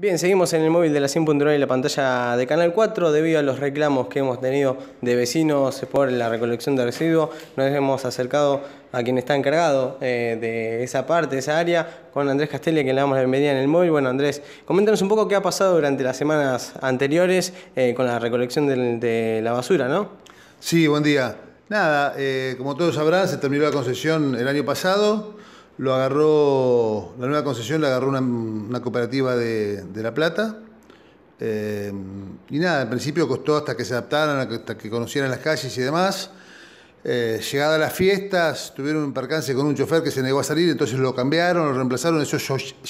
Bien, seguimos en el móvil de la 100.9 y la pantalla de Canal 4. Debido a los reclamos que hemos tenido de vecinos por la recolección de residuos, nos hemos acercado a quien está encargado eh, de esa parte, de esa área, con Andrés Castelli, que le damos la bienvenida en el móvil. Bueno, Andrés, coméntanos un poco qué ha pasado durante las semanas anteriores eh, con la recolección de, la basura, ¿no? Sí, buen día. Nada, eh, como todos sabrán, se terminó la concesión el año pasado. Lo agarró, la nueva concesión la agarró una, cooperativa de, La Plata. Eh, y nada, al principio costó hasta que se adaptaran, hasta que conocieran las calles y demás. Eh, llegada a las fiestas, tuvieron un percance con un chofer que se negó a salir, entonces lo cambiaron, lo reemplazaron. Eso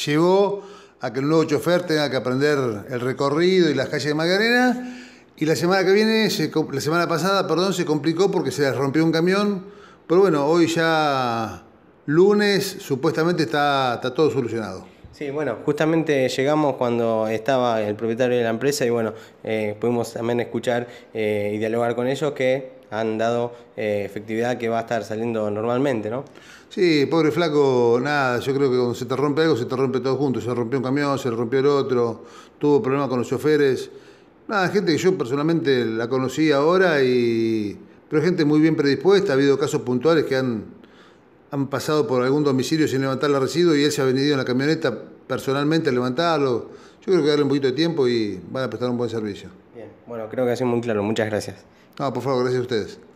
llevó a que el nuevo chofer tenga que aprender el recorrido y las calles de Magdalena. Y la semana que viene, la semana pasada, perdón, se complicó porque se les rompió un camión. Pero bueno, hoy ya lunes supuestamente está, todo solucionado. Sí, bueno, justamente llegamos cuando estaba el propietario de la empresa y bueno, eh, pudimos también escuchar eh, y dialogar con ellos que han dado eh, efectividad que va a estar saliendo normalmente, ¿no? Sí, pobre flaco, nada, yo creo que cuando se te rompe algo se te rompe todo junto, se rompió un camión, se rompió el otro, tuvo problemas con los choferes, nada, gente que yo personalmente la conocí ahora y... pero gente muy bien predispuesta, ha habido casos puntuales que han han pasado por algún domicilio sin levantar el residuo y él se ha venido en la camioneta personalmente a levantarlo. Yo creo que darle un poquito de tiempo y van a prestar un buen servicio. Bien, bueno, creo que ha sido muy claro. Muchas gracias. No, por favor, gracias a ustedes.